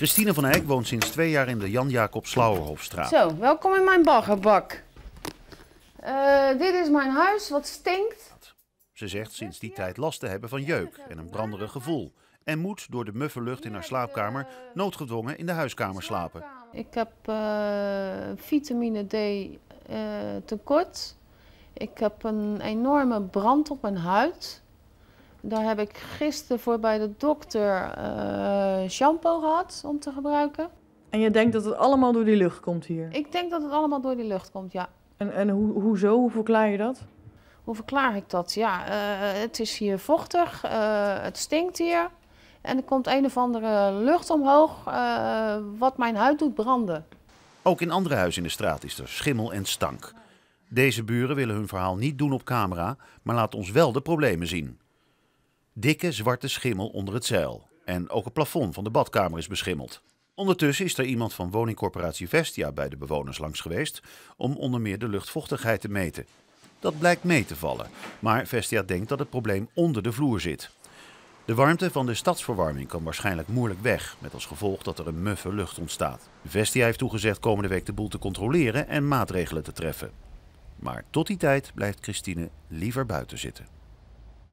Christine van Eyck woont sinds twee jaar in de Jan Jacob Slauerhofstraat. Zo, welkom in mijn baggerbak. Eh, dit is mijn huis, wat stinkt. Ze zegt sinds die tijd last te hebben van jeuk en een branderig gevoel. En moet door de muffe lucht in haar slaapkamer noodgedwongen in de huiskamer slapen. Ik heb eh, vitamine D eh, tekort. Ik heb een enorme brand op mijn huid. Daar heb ik gisteren voor bij de dokter eh, shampoo gehad om te gebruiken. En je denkt dat het allemaal door die lucht komt hier? Ik denk dat het allemaal door die lucht komt, ja. En, en hoe, hoezo? Hoe verklaar je dat? Hoe verklaar ik dat? Ja, eh, het is hier vochtig, eh, het stinkt hier. En er komt een of andere lucht omhoog, wat mijn huid doet branden. Ook in andere huizen in de straat is er schimmel en stank. Deze buren willen hun verhaal niet doen op camera, maar laten ons wel de problemen zien dikke zwarte schimmel onder het zeil. En ook het plafond van de badkamer is beschimmeld. Ondertussen is er iemand van woningcorporatie Vestia bij de bewoners langs geweest om onder meer de luchtvochtigheid te meten. Dat blijkt mee te vallen, maar Vestia denkt dat het probleem onder de vloer zit. De warmte van de stadsverwarming kan waarschijnlijk moeilijk weg, met als gevolg dat er een muffe lucht ontstaat. Vestia heeft toegezegd komende week de boel te controleren en maatregelen te treffen. Maar tot die tijd blijft Christine liever buiten zitten.